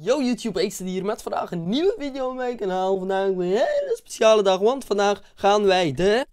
Yo YouTube, ik zit hier met vandaag een nieuwe video op mijn kanaal. Vandaag een hele speciale dag, want vandaag gaan wij de...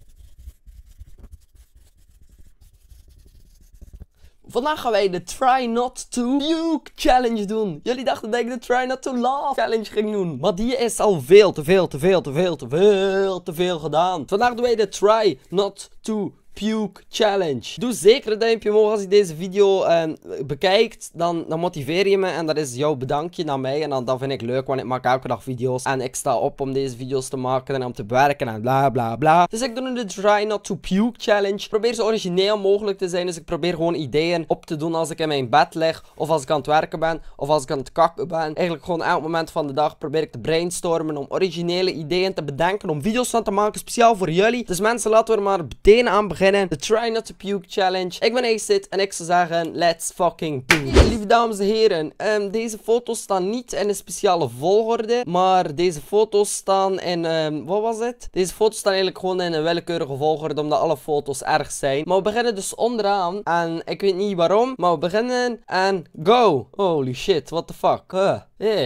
Vandaag gaan wij de Try Not To Puke Challenge doen. Jullie dachten dat ik de Try Not To Laugh Challenge ging doen. Maar die is al veel te veel te veel te veel te veel te veel gedaan. Vandaag doen wij de Try Not To Puke Challenge. Doe zeker een duimpje omhoog als je deze video eh, bekijkt. Dan, dan motiveer je me en dat is jouw bedankje naar mij. En dan, dat vind ik leuk, want ik maak elke dag video's. En ik sta op om deze video's te maken en om te werken en bla bla bla. Dus ik doe nu de Try Not To Puke Challenge. Probeer zo origineel mogelijk te zijn. Dus ik probeer gewoon ideeën op te doen als ik in mijn bed lig. Of als ik aan het werken ben. Of als ik aan het kakken ben. Eigenlijk gewoon elk moment van de dag probeer ik te brainstormen. Om originele ideeën te bedenken. Om video's van te maken speciaal voor jullie. Dus mensen, laten we er maar meteen aan beginnen beginnen. De Try Not To Puke Challenge. Ik ben Acid en ik zou zeggen, let's fucking puke. Lieve dames en heren, ehm, deze foto's staan niet in een speciale volgorde. Maar deze foto's staan in, ehm, wat was het? Deze foto's staan eigenlijk gewoon in een willekeurige volgorde, omdat alle foto's erg zijn. Maar we beginnen dus onderaan. En ik weet niet waarom, maar we beginnen en go. Holy shit, what the fuck. Uh, eh,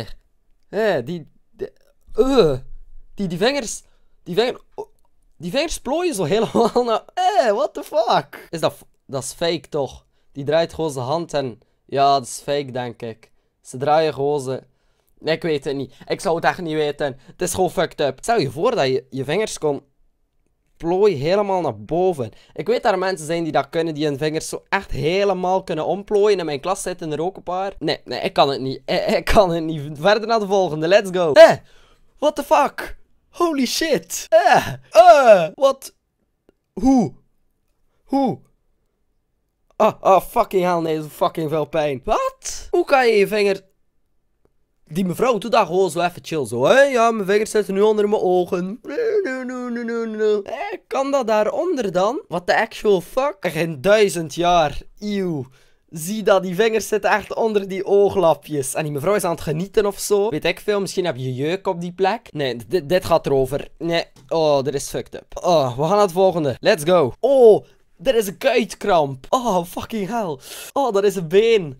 eh, die, die, eh, die, die vingers, die vingers. Die vingers plooien zo helemaal naar... eh, what the fuck? Is dat... Dat is fake, toch? Die draait gewoon zijn hand en... Ja, dat is fake, denk ik. Ze draaien gewoon ze... Nee, ik weet het niet. Ik zou het echt niet weten. Het is gewoon fucked up. Stel je voor dat je je vingers kon plooien helemaal naar boven. Ik weet dat er mensen zijn die dat kunnen, die hun vingers zo echt helemaal kunnen omplooien. In mijn klas zitten er ook een paar. Nee, nee, ik kan het niet. Ik, kan het niet. Verder naar de volgende. Let's go. eh, what the fuck? Holy shit. Eh. Uh. Wat? Hoe? Hoe? Ah, ah, fucking hell, nee, dat is fucking veel pijn. Wat? Hoe kan je je vinger... Die mevrouw, doet dacht gewoon oh, zo even chill, zo. Hé, ja, mijn vingers zitten nu onder mijn ogen. Eh, kan dat daaronder dan? What the actual fuck? Geen duizend jaar. Eeuw zie dat die vingers zitten echt onder die ooglapjes. En die mevrouw is aan het genieten of zo. Weet ik veel, misschien heb je jeuk op die plek. Nee, dit, gaat erover. Nee, oh, dit is fucked up. Oh, we gaan naar het volgende. Let's go. Oh, er is een kuitkramp. Oh, fucking hell. Oh, dat is een been.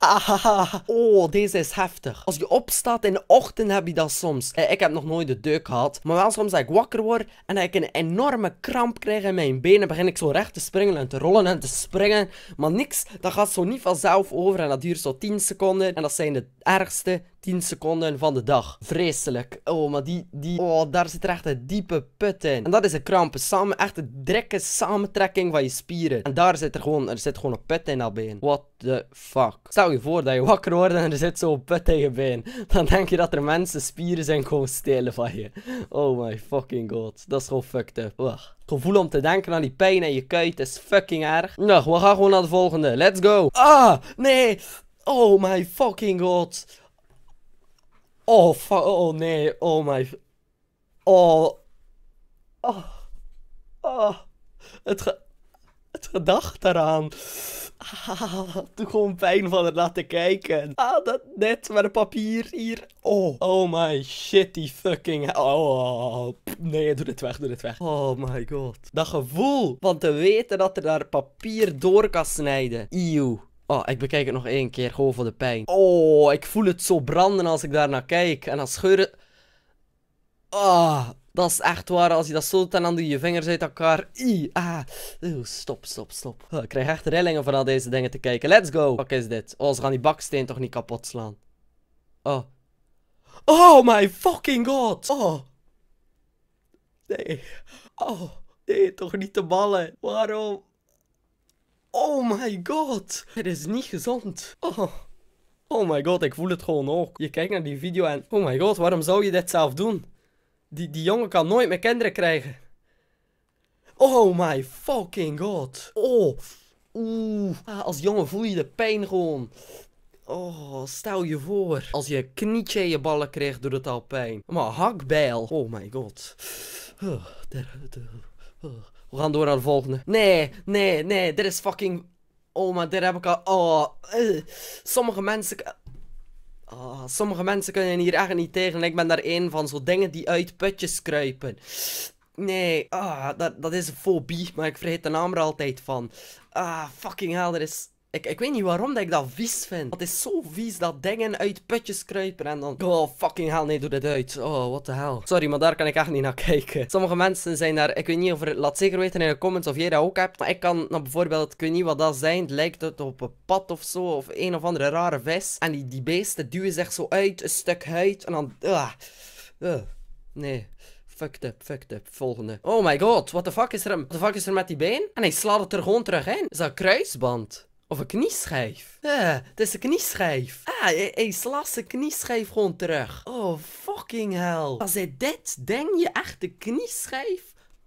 oh, deze is heftig. Als je opstaat in de ochtend heb je dat soms. Eh, ik heb nog nooit de deuk gehad. Maar wel soms dat ik wakker word en dat ik een enorme kramp krijg in mijn benen. Begin ik zo recht te springen en te rollen en te springen. Maar niks, dat gaat zo niet vanzelf over. En dat duurt zo 10 seconden. En dat zijn de ergste 10 seconden van de dag. Vreselijk. Oh, maar die, die... Oh, daar zit er echt een diepe put in. En dat is een kramp. Samen, echt een drekke samentrekking van je spieren. En daar zit er gewoon... Er zit gewoon een put in dat been. What the fuck. Stel je voor dat je wakker wordt en er zit zo'n put in je been. Dan denk je dat er mensen spieren zijn gewoon stelen van je. Oh my fucking god. Dat is gewoon fucked up. Wacht. Gevoel om te denken aan die pijn in je kuit is fucking erg. Nou, we gaan gewoon naar de volgende. Let's go. Ah, nee. Oh my fucking god. Oh, fuck. Oh, oh, nee. Oh, my. Oh. Oh. oh. Het, ge... het gedacht daaraan. Ah, gewoon pijn van het laten kijken. Ah, dat net waar het papier hier. Oh, oh my shit, die fucking... Oh, oh, oh. nee, doe dit weg, doe dit weg. Oh my god. Dat gevoel van te weten dat er daar papier door kan snijden. Eeuw. Oh, ik bekijk het nog één keer, gewoon voor de pijn. Oh, ik voel het zo branden als ik daarnaar kijk. En dan scheuren... Oh, ah, dat is echt waar. Als je dat zo en dan doe je vingers uit elkaar. I, ah. stop, stop, stop. Oh, ik krijg echt rillingen van al deze dingen te kijken. Let's go. Wat is dit? Oh, ze gaan die baksteen toch niet kapot slaan. Oh. Oh my fucking god. Oh. Nee. Oh. Nee, toch niet te ballen. Waarom? Oh my god, het is niet gezond. Oh. oh my god, ik voel het gewoon ook. Je kijkt naar die video en oh my god, waarom zou je dit zelf doen? Die, die jongen kan nooit meer kinderen krijgen. Oh my fucking god. Oh. Oeh. Ah, als jongen voel je de pijn gewoon. Oh, stel je voor. Als je knietje je ballen krijgt, doet het al pijn. Maar hakbijl. Oh my god. Oh, we gaan door naar de volgende. Nee, nee, nee. Dit is fucking... Oh, maar dit heb ik al... Oh, eh. Sommige mensen... Oh, sommige mensen kunnen hier echt niet tegen. Ik ben daar één van. Zo dingen die uit putjes kruipen. Nee, ah, dat, dat is een fobie. Maar ik vergeet de naam er altijd van. Ah, fucking hell. Er is... Ik, ik weet niet waarom dat ik dat vies vind. Het is zo vies dat dingen uit putjes kruipen en dan... Oh, fucking hell, nee, doe dit uit. Oh, what the hell. Sorry, maar daar kan ik echt niet naar kijken. Sommige mensen zijn daar... Ik weet niet of... Er, laat zeker weten in de comments of jij dat ook hebt. Maar ik kan nou, bijvoorbeeld... Ik weet niet wat dat zijn. Het lijkt het op een pad of zo. Of een of andere rare vis. En die, die beesten duwen zich zo uit. Een stuk huid. En dan... nee. Fucked up, fucked up. Volgende. Oh my god, what the fuck is er, Wat the fuck is er met die been? En hij slaat het er gewoon terug in. Is dat een kruisband? Of een knieschijf. Huh, eh, het is een knieschijf. Ah, hij slaat zijn knieschijf gewoon terug. Oh, fucking hell. Als hij dit, denk je echt de knieschijf?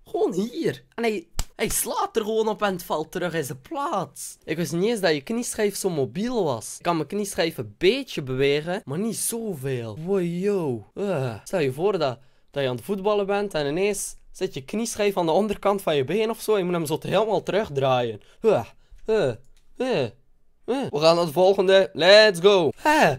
Gewoon hier. En hij, hij slaat er gewoon op en het valt terug in zijn plaats. Ik wist niet eens dat je knieschijf zo mobiel was. Ik kan mijn knieschijf een beetje bewegen, maar niet zoveel. Wow, yo. Eh, stel je voor dat, dat je aan het voetballen bent en ineens zit je knieschijf aan de onderkant van je been of zo. Je moet hem zo helemaal terugdraaien. Huh. Eh, huh. Eh, eh. We gaan naar het volgende. Let's go. Hè? Eh.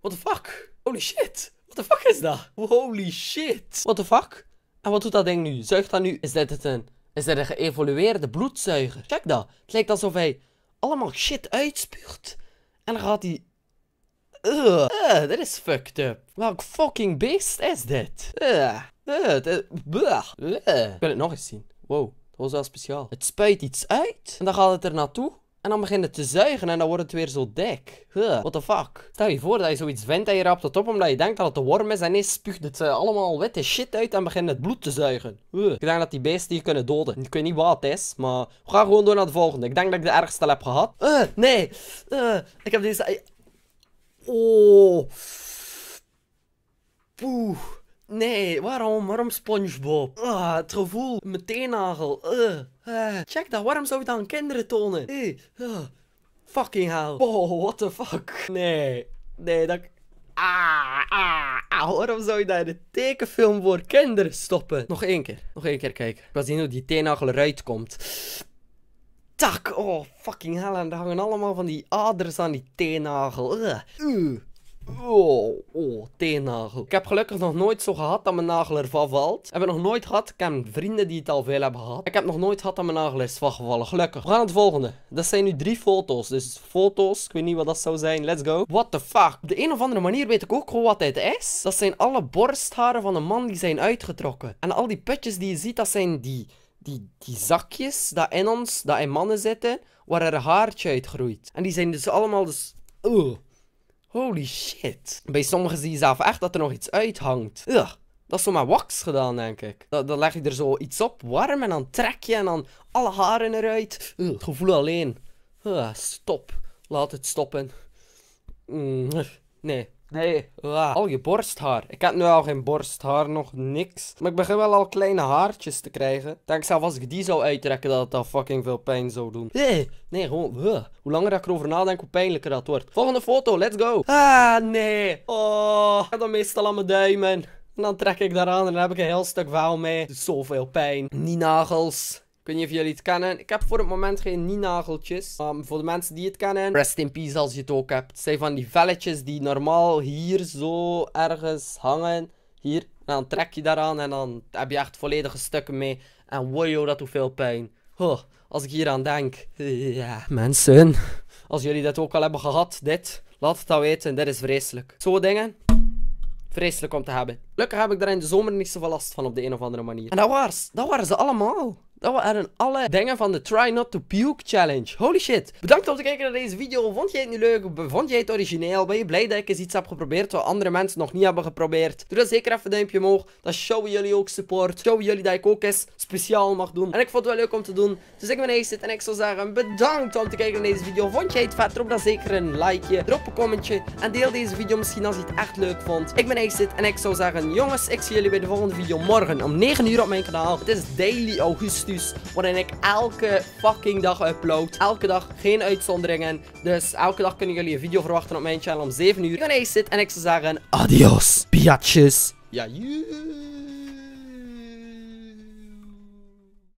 What the fuck? Holy shit. What the fuck is dat? Holy shit. What the fuck? En wat doet dat ding nu? Zuigt dat nu? Is dat het een... Is dit een geëvolueerde bloedzuiger? Check dat. Het lijkt alsof hij allemaal shit uitspuurt. En dan gaat hij... Ugh, uh, is fucked up. Welk fucking beest is dit? Ugh, Dat Ik wil het nog eens zien. Wow, dat was wel speciaal. Het spuit iets uit en dan gaat het er naartoe. En dan begint het te zuigen en dan wordt het weer zo dik. Huh, what the fuck? Stel je voor dat je zoiets vindt en je raapt het op omdat je denkt dat het een worm is. En ineens spuugt het uh, allemaal witte shit uit en begint het bloed te zuigen. Huh. Ik denk dat die beesten hier kunnen doden. Ik weet niet wat het is, maar we gaan gewoon door naar de volgende. Ik denk dat ik de ergste heb gehad. Uh, nee. Uh, ik heb deze... Oh. Poeh. Nee, waarom? Waarom SpongeBob? Ah, het gevoel. mijn teennagel. Eh, eh. Check dat, waarom zou je dat aan kinderen tonen? Uh, fucking hell. Oh, what the fuck. Nee, nee, dat... Ah, ah, ah, waarom zou je dat een tekenfilm voor kinderen stoppen? Nog één keer, nog één keer kijken. Ik wil zien hoe die teennagel eruit komt. Tak, oh, fucking hell. En er hangen allemaal van die aders aan die teennagel. Uh. Oh, oh, teennagel. Ik heb gelukkig nog nooit zo gehad dat mijn nagel ervan valt. heb ik nog nooit gehad. Ik heb vrienden die het al veel hebben gehad. Ik heb nog nooit gehad dat mijn nagel is van gevallen. Gelukkig. We gaan het volgende. Dat zijn nu drie foto's. Dus foto's, ik weet niet wat dat zou zijn. Let's go. What the fuck. Op de een of andere manier weet ik ook gewoon wat dit is. Dat zijn alle borstharen van een man die zijn uitgetrokken. En al die putjes die je ziet, dat zijn die... Die, die, zakjes dat in ons, dat in mannen zitten, waar er haartje uit groeit. En die zijn dus allemaal dus... Ugh. Holy shit. Bij sommigen zie je zelf echt dat er nog iets uithangt. Ugh. Dat is zo met wax gedaan, denk ik. Dan, leg je er zo iets op warm en dan trek je en dan alle haren eruit. Ugh, het gevoel alleen. Ugh, stop. Laat het stoppen. Mm, nee, Nee, al je borsthaar. Ik heb nu al geen borsthaar, nog niks. Maar ik begin wel al kleine haartjes te krijgen. Denk zelf als ik die zou uittrekken dat het al fucking veel pijn zou doen. Nee, nee gewoon, hoe langer ik erover nadenk, hoe pijnlijker dat wordt. Volgende foto, let's go. Ah, nee. Oh, ik heb dan meestal aan mijn duimen. En dan trek ik daaraan en dan heb ik een heel stuk vuil mee. Dus zoveel pijn. Niet nagels weet niet of jullie het kennen. Ik heb voor het moment geen nienageltjes. Um, voor de mensen die het kennen, rest in peace als je het ook hebt. Het zijn van die velletjes die normaal hier zo ergens hangen. Hier. En dan trek je daaraan en dan heb je echt volledige stukken mee. En wow, dat hoeveel pijn. Huh, als ik hier aan denk. Ja, mensen. Als jullie dat ook al hebben gehad, dit. Laat het dan weten, dit is vreselijk. Zo dingen. Vreselijk om te hebben. Gelukkig heb ik daar in de zomer niet zoveel last van op de een of andere manier. En dat was. dat waren ze allemaal. Dat waren alle dingen van de Try Not To Puke Challenge. Holy shit. Bedankt om te kijken naar deze video. Vond jij het nu leuk? Vond jij het origineel? Ben je blij dat ik eens iets heb geprobeerd wat andere mensen nog niet hebben geprobeerd? Doe dan zeker even een duimpje omhoog. Dan showen jullie ook support. Showen jullie dat ik ook eens speciaal mag doen. En ik vond het wel leuk om te doen. Dus ik ben zit en ik zou zeggen bedankt om te kijken naar deze video. Vond jij het vet? Drop dan zeker een likeje. Drop een commentje. En deel deze video misschien als je het echt leuk vond. Ik ben zit en ik zou zeggen jongens, ik zie jullie bij de volgende video morgen om 9 uur op mijn kanaal. Het is Daily August. Dus waarin ik elke fucking dag upload. Elke dag, geen uitzonderingen. Dus elke dag kunnen jullie een video verwachten op mijn channel om 7 uur. Ik ben zitten en ik zou zeggen, adios, piatjes. Ja, yeah.